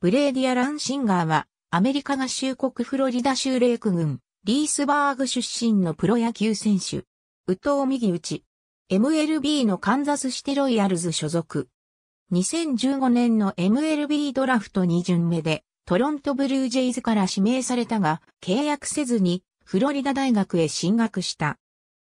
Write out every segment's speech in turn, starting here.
ブレーディア・ランシンガーは、アメリカ合衆国フロリダ州レーク郡、リースバーグ出身のプロ野球選手。右投右打ち。MLB のカンザスシテロイヤルズ所属。2015年の MLB ドラフト2巡目で、トロントブルージェイズから指名されたが、契約せずに、フロリダ大学へ進学した。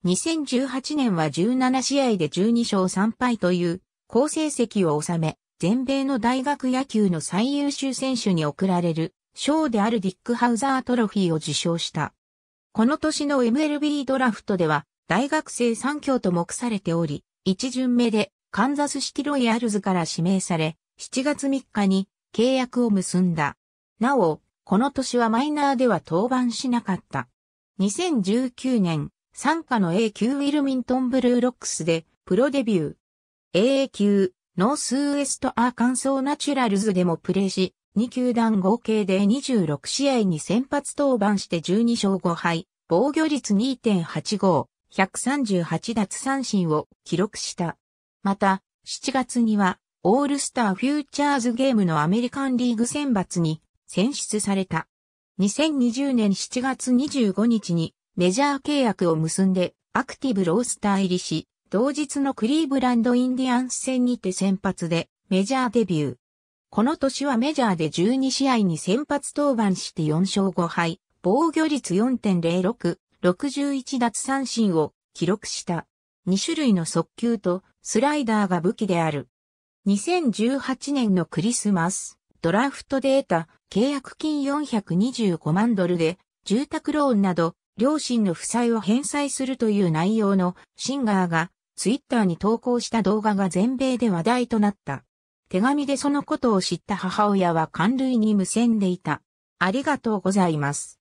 2018年は17試合で12勝3敗という、好成績を収め、全米の大学野球の最優秀選手に贈られる賞であるディック・ハウザートロフィーを受賞した。この年の MLB ドラフトでは大学生3強と目されており、1巡目でカンザスシティロイヤルズから指名され、7月3日に契約を結んだ。なお、この年はマイナーでは登板しなかった。2019年、参加の A 級ウィルミントンブルーロックスでプロデビュー。A 級ノースウエストアーカンソーナチュラルズでもプレーし、2球団合計で26試合に先発登板して12勝5敗、防御率2.85、138奪三振を記録した。また、7月には、オールスターフューチャーズゲームのアメリカンリーグ選抜に選出された。2020年7月25日にメジャー契約を結んでアクティブロースター入りし、同日のクリーブランドインディアンス戦にて先発でメジャーデビュー。この年はメジャーで12試合に先発登板して4勝5敗、防御率4.06、61奪三振を記録した。2種類の速球とスライダーが武器である。2018年のクリスマス、ドラフトで得た契約金425万ドルで住宅ローンなど両親の負債を返済するという内容のシンガーがツイッターに投稿した動画が全米で話題となった。手紙でそのことを知った母親は寒類に無線でいた。ありがとうございます。